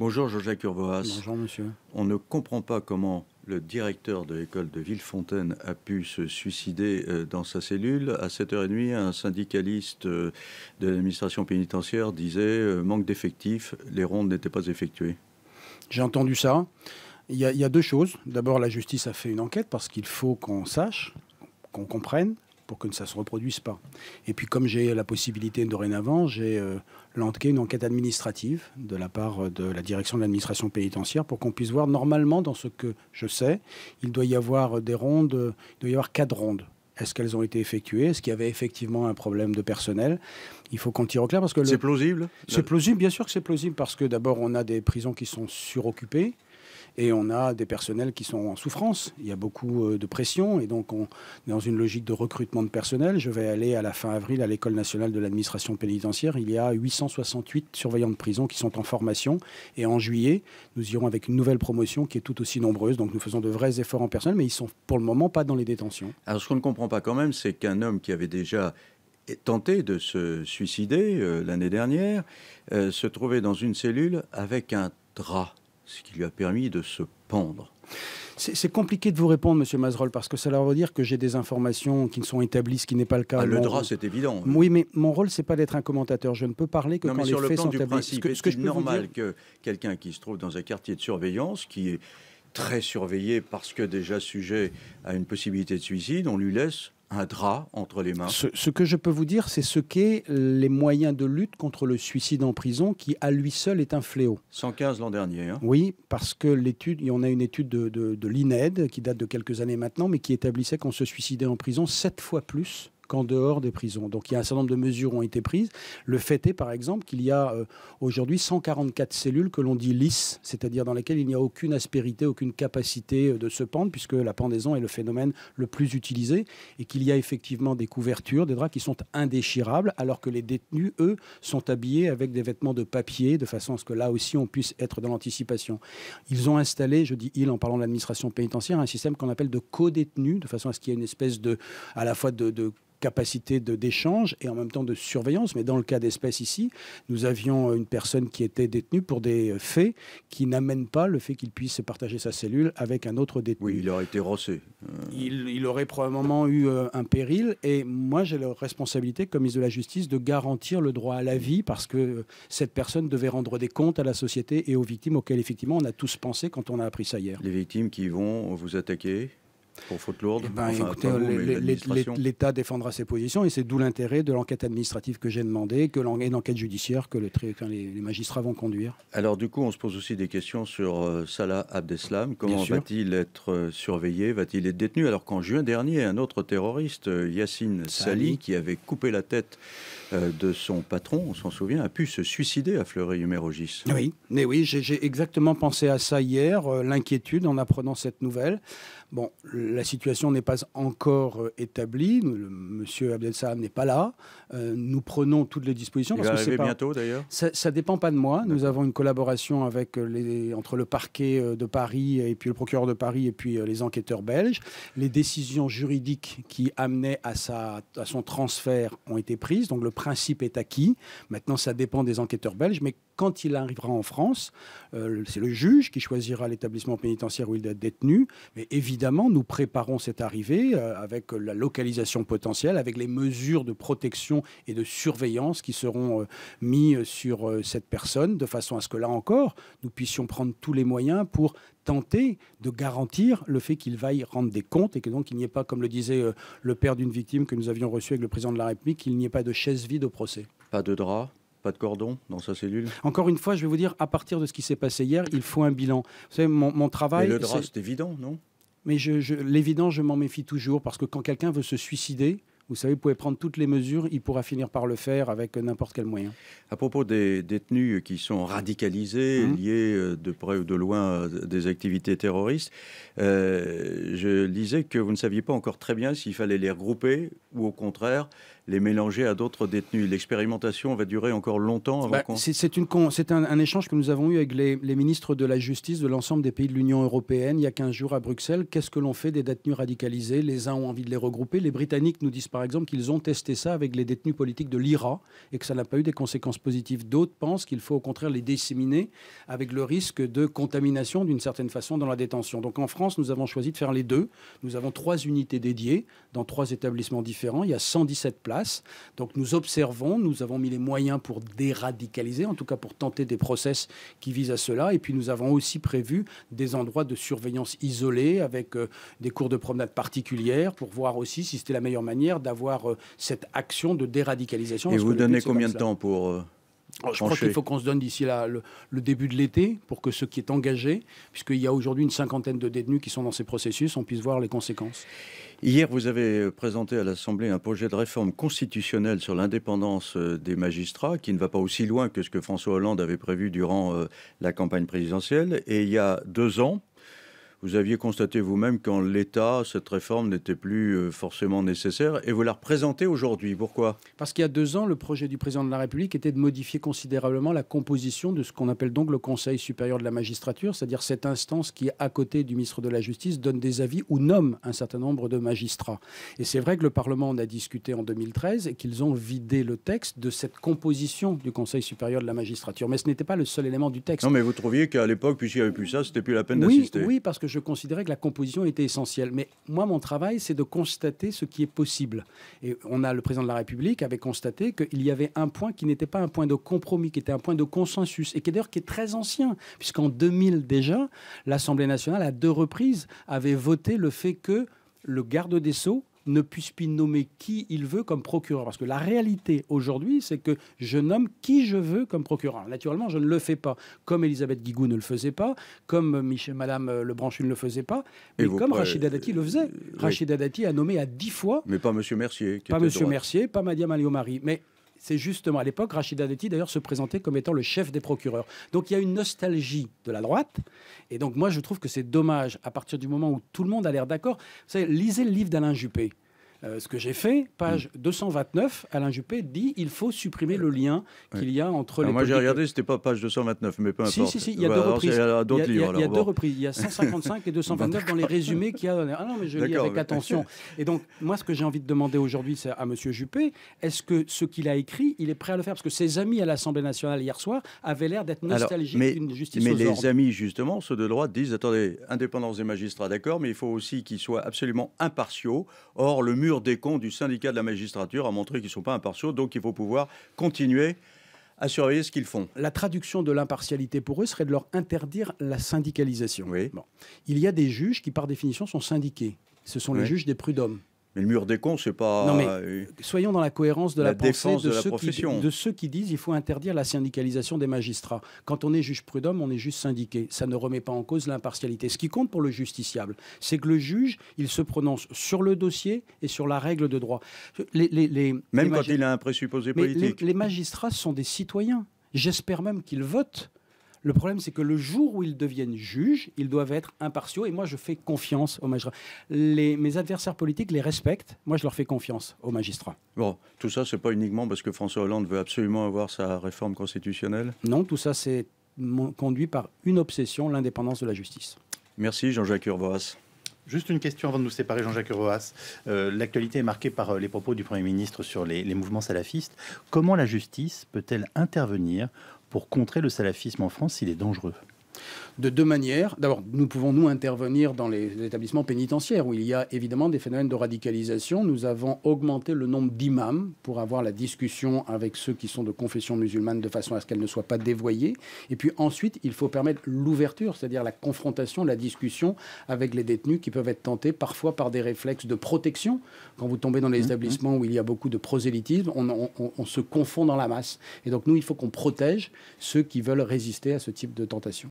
Bonjour Jean-Jacques Bonjour monsieur. On ne comprend pas comment le directeur de l'école de Villefontaine a pu se suicider euh, dans sa cellule. À 7h30, un syndicaliste euh, de l'administration pénitentiaire disait euh, manque d'effectifs, les rondes n'étaient pas effectuées. J'ai entendu ça. Il il y a deux choses. D'abord, la justice a fait une enquête parce qu'il faut qu'on sache, qu'on comprenne pour que ça ne se reproduise pas. Et puis comme j'ai la possibilité dorénavant, j'ai euh, lancé une enquête administrative de la part euh, de la direction de l'administration pénitentiaire pour qu'on puisse voir normalement dans ce que je sais, il doit y avoir des rondes, il doit y avoir quatre rondes est-ce qu'elles ont été effectuées Est-ce qu'il y avait effectivement un problème de personnel Il faut qu'on tire au clair parce que... C'est plausible C'est plausible, bien sûr que c'est plausible parce que d'abord on a des prisons qui sont suroccupées. Et on a des personnels qui sont en souffrance. Il y a beaucoup euh, de pression. Et donc, on est dans une logique de recrutement de personnel. Je vais aller à la fin avril à l'École nationale de l'administration pénitentiaire. Il y a 868 surveillants de prison qui sont en formation. Et en juillet, nous irons avec une nouvelle promotion qui est tout aussi nombreuse. Donc, nous faisons de vrais efforts en personnel, mais ils sont pour le moment pas dans les détentions. Alors, ce qu'on ne comprend pas quand même, c'est qu'un homme qui avait déjà tenté de se suicider euh, l'année dernière, euh, se trouvait dans une cellule avec un drap ce qui lui a permis de se pendre. C'est compliqué de vous répondre, Monsieur Mazerolle, parce que cela veut dire que j'ai des informations qui ne sont établies, ce qui n'est pas le cas. Ah, le drap, c'est évident. Oui, mais mon rôle, c'est pas d'être un commentateur. Je ne peux parler que quand les faits le sont établis. est-ce que, normal que quelqu'un qui se trouve dans un quartier de surveillance, qui est très surveillé parce que déjà sujet à une possibilité de suicide, on lui laisse un drap entre les mains ce, que je peux vous dire, c'est ce qu'est les moyens de lutte contre le suicide en prison, qui à lui seul est un fléau. 115 l'an dernier. Hein. Oui, parce que l'étude, il y en a une étude de, de l'INED qui date de quelques années maintenant, mais qui établissait qu'on se suicidait en prison sept fois plus qu'en dehors des prisons. Donc il y a un certain nombre de mesures ont été prises. Le fait est, par exemple, qu'il y a euh, aujourd'hui 144 cellules que l'on dit lisses, c'est-à-dire dans lesquelles il n'y a aucune aspérité, aucune capacité euh, de se pendre, puisque la pendaison est le phénomène le plus utilisé, et qu'il y a effectivement des couvertures, des draps qui sont indéchirables, alors que les détenus, eux, sont habillés avec des vêtements de papier, de façon à ce que là aussi on puisse être dans l'anticipation. Ils ont installé, je dis ils en parlant de l'administration pénitentiaire, un système qu'on appelle de codétenus, de façon à ce qu'il y ait une espèce de, à la fois de capacité d'échange et en même temps de surveillance. Mais dans le cas d'espèce ici, nous avions euh, une personne qui était détenue pour des euh, faits qui n'amènent pas le fait qu'il puisse partager sa cellule avec un autre détenu. Oui, il aurait été rossé. Euh. Il, il, aurait probablement eu un péril. Et moi, j'ai la responsabilité, comme ministre de la Justice, de garantir le droit à la vie parce que cette personne devait rendre des comptes à la société et aux victimes auxquelles, effectivement, on a tous pensé quand on a appris ça hier. Les victimes qui vont vous attaquer pour faute lourde eh ben, l'État défendra ses positions et c'est d'où l'intérêt de l'enquête administrative que j'ai demandé, que l'enquête judiciaire que les, magistrats vont conduire. Alors du coup, on se pose aussi des questions sur euh, Salah Abdeslam. Comment va-t-il être euh, surveillé Va-t-il être détenu Alors qu'en juin dernier, un autre terroriste, euh, Yassine Sali, qui avait coupé la tête de son patron, on s'en souvient, a pu se suicider à fleury humérogis Oui, mais oui, j'ai exactement pensé à ça hier, l'inquiétude en apprenant cette nouvelle. Bon, la situation n'est pas encore euh, établie. Monsieur Abdel Saham n'est pas là. Euh, nous prenons toutes les dispositions. Il parce bientôt d'ailleurs ça, ne dépend pas de moi. Nous avons une collaboration avec euh, entre le parquet de Paris et puis le procureur de Paris et puis les enquêteurs belges. Les décisions juridiques qui amenaient à, sa... à son transfert ont été prises. Donc le principe est acquis. Maintenant, ça dépend des enquêteurs belges. Mais quand il arrivera en France, euh, c'est le juge qui choisira l'établissement pénitentiaire où il doit être détenu. Mais évidemment, nous préparons cette arrivée euh, avec la localisation potentielle, avec les mesures de protection et de surveillance qui seront euh, mises sur cette personne, de façon à ce que là encore, nous puissions prendre tous les moyens pour tenter de garantir le fait qu'il vaille rendre des comptes et que donc il n'y ait pas, comme le disait le père d'une victime que nous avions reçu avec le président de la République, qu'il n'y ait pas de chaise vide au procès. Pas de drap pas de cordon dans sa cellule Encore une fois, je vais vous dire, à partir de ce qui s'est passé hier, il faut un bilan. Vous savez, mon, travail... le c'est évident, non Mais je, l'évident, je m'en méfie toujours, parce que quand quelqu'un veut se suicider, vous savez, vous pouvez prendre toutes les mesures, il pourra finir par le faire avec n'importe quel moyen. À propos des détenus qui sont radicalisés, mmh. liés euh, de près ou de loin à euh, des activités terroristes, euh, je disais que vous ne saviez pas encore très bien s'il fallait les regrouper ou au contraire les mélanger à d'autres détenus. L'expérimentation va durer encore longtemps avant bah, qu'on... C'est un, échange que nous avons eu avec les, les ministres de la Justice de l'ensemble des pays de l'Union européenne il y a 15 jours à Bruxelles. Qu'est-ce que l'on fait des détenus radicalisés Les uns ont envie de les regrouper. Les Britanniques nous disent par exemple qu'ils ont testé ça avec les détenus politiques de l'IRA et que ça n'a pas eu des conséquences positives. D'autres pensent qu'il faut au contraire les disséminer avec le risque de contamination d'une certaine façon dans la détention. Donc en France, nous avons choisi de faire les deux. Nous avons trois unités dédiées dans trois établissements différents il y a 117 places. Donc nous observons, nous avons mis les moyens pour déradicaliser, en tout cas pour tenter des process qui visent à cela. Et puis nous avons aussi prévu des endroits de surveillance isolés avec euh, des cours de promenade particulières pour voir aussi si c'était la meilleure manière d'avoir euh, cette action de déradicalisation. Et vous donnez combien de temps pour... Euh, je crois qu'il faut qu'on se donne d'ici le, le, début de l'été pour que ce qui est engagé, puisqu'il y a aujourd'hui une cinquantaine de détenus qui sont dans ces processus, on puisse voir les conséquences. Hier, vous avez présenté à l'Assemblée un projet de réforme constitutionnelle sur l'indépendance euh, des magistrats qui ne va pas aussi loin que ce que François Hollande avait prévu durant euh, la campagne présidentielle. Et il y a deux ans, vous aviez constaté vous-même qu'en l'état, cette réforme n'était plus euh, forcément nécessaire et vous la représentez aujourd'hui. Pourquoi Parce qu'il y a deux ans, le projet du président de la République était de modifier considérablement la composition de ce qu'on appelle donc le Conseil supérieur de la magistrature, c'est-à-dire cette instance qui, à côté du ministre de la Justice, donne des avis ou nomme un certain nombre de magistrats. Et c'est vrai que le Parlement en a discuté en 2013 et qu'ils ont vidé le texte de cette composition du Conseil supérieur de la magistrature. Mais ce n'était pas le seul élément du texte. Non, mais vous trouviez qu'à l'époque, puisqu'il n'y avait plus ça, c'était plus la peine oui, d'assister. Oui, parce que je considérais que la composition était essentielle. Mais moi, mon travail, c'est de constater ce qui est possible. Et on a le président de la République avait constaté qu'il y avait un point qui n'était pas un point de compromis, qui était un point de consensus, et qui d'ailleurs qui est très ancien, puisqu'en 2000 déjà, l'Assemblée nationale, à deux reprises, avait voté le fait que le garde des Sceaux ne puisse pas nommer qui il veut comme procureur. Parce que la réalité aujourd'hui, c'est que je nomme qui je veux comme procureur. naturellement, je ne le fais pas, comme Elisabeth Guigou ne le faisait pas, comme Michel, Madame euh, Lebranchu ne le faisait pas, mais comme Rachida Dati le faisait. Euh, Rachida Dati a nommé à dix fois. Mais pas Monsieur Mercier. pas Monsieur Mercier, pas Madiam Alioumari, Mais c'est justement à l'époque, Rachida Dati d'ailleurs se présentait comme étant le chef des procureurs. Donc il y a une nostalgie de la droite. Et donc moi je trouve que c'est dommage à partir du moment où tout le monde a l'air d'accord. Vous savez, lisez le livre d'Alain Juppé. Euh, ce que j'ai fait, page 229, mm. Alain Juppé dit il faut supprimer le lien qu'il y a entre les. Moi j'ai regardé, c'était pas page 229, mais peu importe. Si, si, il y a deux reprises. il y a, deux reprises. Il y a 155 et 229 dans les résumés qu'il y a. Ah non, mais je lis avec attention. Et donc, moi, ce que j'ai envie de demander aujourd'hui, c'est à Monsieur Juppé, est-ce que ce qu'il a écrit, il est prêt à le faire Parce que ses amis à l'Assemblée nationale hier soir avaient l'air d'être nostalgiques d'une justice Mais les amis, justement, ceux de droite disent attendez, indépendance des magistrats, d'accord, mais il faut aussi qu'ils soient absolument impartiaux. Or, le mur des comptes du syndicat de la magistrature a montré qu'ils ne sont pas impartiaux, donc il faut pouvoir continuer à surveiller ce qu'ils font. La traduction de l'impartialité pour eux serait de leur interdire la syndicalisation. Bon. Il y a des juges qui, par définition, sont syndiqués. Ce sont les juges des prud'hommes. Mais le mur des cons, c'est pas. mais euh, soyons dans la cohérence de la, pensée de, ceux Qui, disent qu'il faut interdire la syndicalisation des magistrats. Quand on est juge prud'homme, on est juste syndiqué. Ça ne remet pas en cause l'impartialité. Ce qui compte pour le justiciable, c'est que le juge, il se prononce sur le dossier et sur la règle de droit. Les, Même quand il a un présupposé politique. les, magistrats sont des citoyens. J'espère même qu'ils votent le problème, c'est que le jour où ils deviennent juges, ils doivent être impartiaux. Et moi, je fais confiance aux magistrats. mes adversaires politiques les respectent. Moi, je leur fais confiance aux magistrats. Bon, tout ça, c'est pas uniquement parce que François Hollande veut absolument avoir sa réforme constitutionnelle Non, tout ça, c'est conduit par une obsession, l'indépendance de la justice. Merci Jean-Jacques Urvoas. Juste une question avant de nous séparer, Jean-Jacques Roas. Euh, l'actualité est marquée par euh, les propos du Premier ministre sur les, les mouvements salafistes. Comment la justice peut-elle intervenir pour contrer le salafisme en France s'il est dangereux de deux manières. D'abord, nous pouvons nous intervenir dans les établissements pénitentiaires où il y a évidemment des phénomènes de radicalisation. Nous avons augmenté le nombre d'imams pour avoir la discussion avec ceux qui sont de confession musulmane de façon à ce qu'elle ne soit pas dévoyée. Et puis ensuite, il faut permettre l'ouverture, c'est-à-dire la confrontation, la discussion avec les détenus qui peuvent être tentés parfois par des réflexes de protection. Quand vous tombez dans les mm-hmm. établissements où il y a beaucoup de prosélytisme, on se confond dans la masse. Et donc nous, il faut qu'on protège ceux qui veulent résister à ce type de tentation.